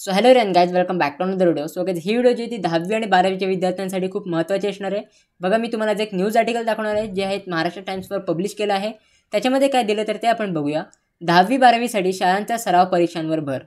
so hello रॅन guys welcome back to the video so guys ही video जी ती दहावी आणि बारावीच्या विद्यार्थ्यांसाठी खूप महत्त्वाची असणार आहे बघा मी तुम्हाला जे एक न्यूज आर्टिकल दाखवणार आहे जे आहेत महाराष्ट्र टाइम्सवर पब्लिश केलं आहे त्याच्यामध्ये काय दिलं तर ते आपण बघूया दहावी बारावीसाठी शाळांच्या सराव परीक्षांवर भर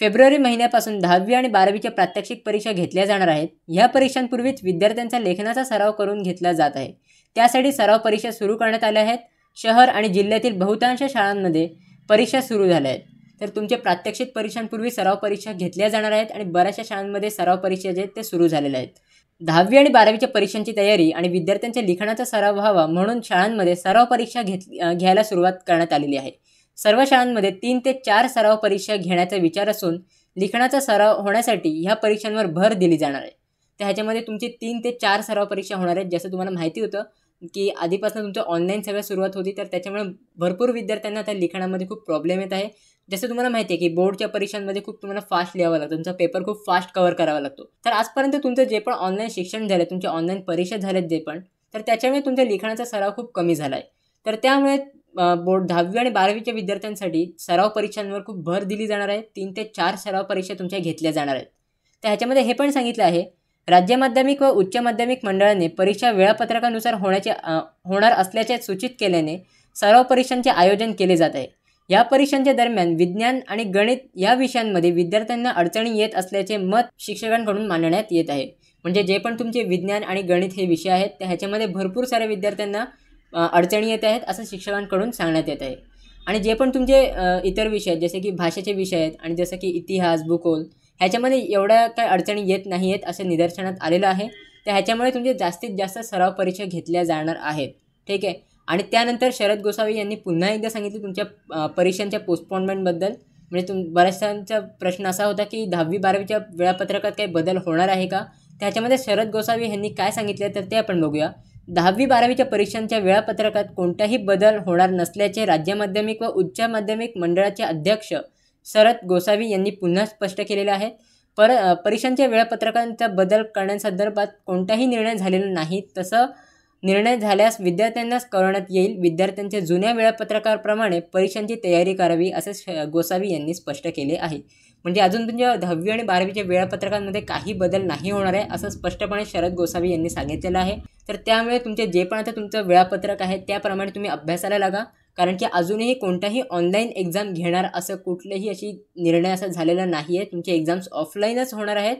फेब्रुवारी महिन्यापासून दहावी आणि बारावीच्या प्रात्यक्षिक परीक्षा घेतल्या जाणार आहेत ह्या परीक्षांपूर्वीच विद्यार्थ्यांचा लेखनाचा सराव करून घेतला जात आहे त्यासाठी सराव परीक्षा सुरू करण्यात आल्या आहेत शहर आणि जिल्ह्यातील बहुतांश शाळांमध्ये परीक्षा सुरू झाल्या आहेत तर तुमचे प्रात्यक्षिक परीक्षांपूर्वी सराव परीक्षा घेतल्या जाणार आहेत आणि बऱ्याचशा शाळांमध्ये सराव परीक्षा जे आहेत ते सुरू झालेल्या आहेत दहावी आणि बारावीच्या परीक्षांची तयारी आणि विद्यार्थ्यांच्या लिखाणाचा सराव व्हावा म्हणून शाळांमध्ये सराव परीक्षा घेत घ्यायला सुरुवात करण्यात आलेली आहे सर्व शाळांमध्ये तीन ते चार सराव परीक्षा घेण्याचा विचार असून लिखाणाचा सराव होण्यासाठी ह्या परीक्षांवर भर दिली जाणार आहे तर ह्याच्यामध्ये तुमची तीन ते चार सराव परीक्षा होणार आहेत जसं तुम्हाला माहिती होतं की आधीपासून तुमचं ऑनलाईन सगळं सुरुवात होती तर त्याच्यामुळे भरपूर विद्यार्थ्यांना त्या लिखाणामध्ये खूप प्रॉब्लेम येत आहे जसं तुम्हाला माहिती आहे की बोर्डच्या परीक्षांमध्ये खूप तुम्हाला फास्ट लिहावं लागतं तुमचा पेपर खूप फास्ट कवर करावा लागतो तर आजपर्यंत तुमचं जे पण ऑनलाईन शिक्षण झालं तुमचे ऑनलाईन परीक्षा झाल्यात जे पण तर त्याच्यामुळे तुमच्या लिखाणाचा सराव खूप कमी झाला आहे तर त्यामुळे बोर्ड दहावी आणि बारावीच्या विद्यार्थ्यांसाठी सराव परीक्षांवर खूप भर दिली जाणार आहे तीन ते चार सराव परीक्षा तुमच्या घेतल्या जाणार आहेत तर ह्याच्यामध्ये हे पण सांगितलं आहे राज्य माध्यमिक व उच्च माध्यमिक मंडळाने परीक्षा वेळापत्रकानुसार होण्याचे होणार असल्याचे सूचित केल्याने सर्व परीक्षांचे आयोजन केले जात आहे या परीक्षांच्या दरम्यान विज्ञान आणि गणित या विषयांमध्ये विद्यार्थ्यांना अडचणी येत असल्याचे मत शिक्षकांकडून मांडण्यात येत आहे म्हणजे जे पण तुमचे विज्ञान आणि गणित हे विषय आहेत त्या ह्याच्यामध्ये भरपूर साऱ्या विद्यार्थ्यांना अडचणी येत आहेत असं शिक्षकांकडून सांगण्यात येत आहे आणि जे पण तुमचे इतर विषय आहेत जसे की भाषेचे विषय आहेत आणि जसं की इतिहास भूगोल ह्याच्यामध्ये एवढ्या काय अडचणी येत नाही आहेत असं निदर्शनात आलेलं आहे तर ह्याच्यामुळे तुमचे जास्तीत जास्त सराव परीक्षा घेतल्या जाणार आहेत ठीक आहे आणि त्यानंतर शरद गोसावी यांनी पुन्हा एकदा सांगितलं तुमच्या परीक्षांच्या पोस्टपोनमेंटबद्दल म्हणजे तुम बऱ्याचशांचा प्रश्न असा होता की दहावी बारावीच्या वेळापत्रकात काही बदल होणार आहे का त्याच्यामध्ये शरद गोसावी यांनी काय सांगितलं तर ते आपण बघूया दहावी बारावीच्या परीक्षांच्या वेळापत्रकात कोणताही बदल होणार नसल्याचे राज्य माध्यमिक व उच्च माध्यमिक मंडळाचे अध्यक्ष शरद गोसावी यांनी पुन्हा स्पष्ट केलेलं आहे पर परीक्षांच्या वेळापत्रकांचा बदल करण्यासंदर्भात कोणताही निर्णय झालेला नाही तसं निर्णय झाल्यास विद्यार्थ्यांनाच करण्यात येईल विद्यार्थ्यांच्या जुन्या वेळापत्रकाप्रमाणे परीक्षांची तयारी करावी असे गोसावी यांनी स्पष्ट केले आहे म्हणजे अजून तुमच्या दहावी आणि बारावीच्या वेळापत्रकांमध्ये काही बदल नाही होणार आहे असं स्पष्टपणे शरद गोसावी यांनी सांगितलेलं आहे तर त्यामुळे तुमचे जे पण आता तुमचं वेळापत्रक आहे त्याप्रमाणे तुम्ही अभ्यासाला लागा कारण की अजूनही कोणत्याही ऑनलाईन एक्झाम घेणार असं कुठलेही अशी निर्णय असा झालेला नाही आहे तुमचे एक्झाम्स ऑफलाईनच होणार आहेत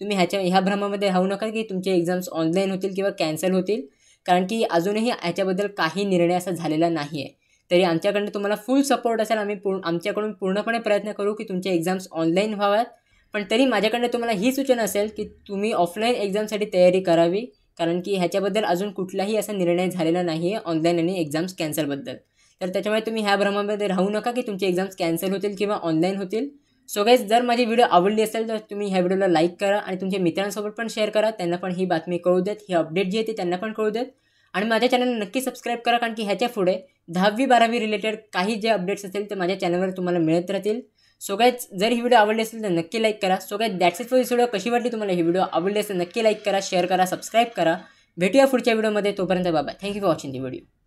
तुम्ही ह्याच्या ह्या भ्रमामध्ये राहू नका की तुमचे एक्झाम्स ऑनलाईन होतील किंवा कॅन्सल होतील कारण की अजूनही ह्याच्याबद्दल काही निर्णय असा झालेला नाही आहे तरी आमच्याकडनं तुम्हाला फुल सपोर्ट असेल आम्ही पूर्ण आमच्याकडून पूर्णपणे प्रयत्न करू की तुमचे एक्झाम्स ऑनलाईन व्हाव्यात पण तरी माझ्याकडनं तुम्हाला ही सूचना असेल की तुम्ही ऑफलाईन एक्झामसाठी तयारी करावी कारण की ह्याच्याबद्दल अजून कुठलाही असा निर्णय झालेला नाही आहे ऑनलाईन आणि एक्झाम्स कॅन्सलबद्दल तर त्याच्यामुळे तुम्ही ह्या भ्रमामध्ये राहू नका की तुमचे एक्झाम्स कॅन्सल होतील किंवा ऑनलाईन होतील सो गाईज जर माझी व्हिडिओ आवडली असेल तर तुम्ही ह्या व्हिडिओला लाईक करा आणि तुमच्या मित्रांसोबत पण शेअर करा त्यांना पण ही बातमी कळू देत ही अपडेट जी आहे ती त्यांना पण कळू देत आणि माझ्या चॅनलला नक्की सबस्क्राईब करा कारण की ह्याच्या पुढे दहावी बारावी रिलेटेड काही जे अपडेट्स असतील ते माझ्या चॅनलवर तुम्हाला मिळत राहतील सो गाईज जर ही व्हिडिओ आवडली असेल तर नक्की लाईक करा so guys that's is for this video कशी वाटली तुम्हाला ही व्हिडिओ आवडली असेल नक्की लाईक करा शेअर करा सबस्क्राईब करा भेटूया पुढच्या व्हिडिओमध्ये तोपर्यंत बाबा thank you for watching the video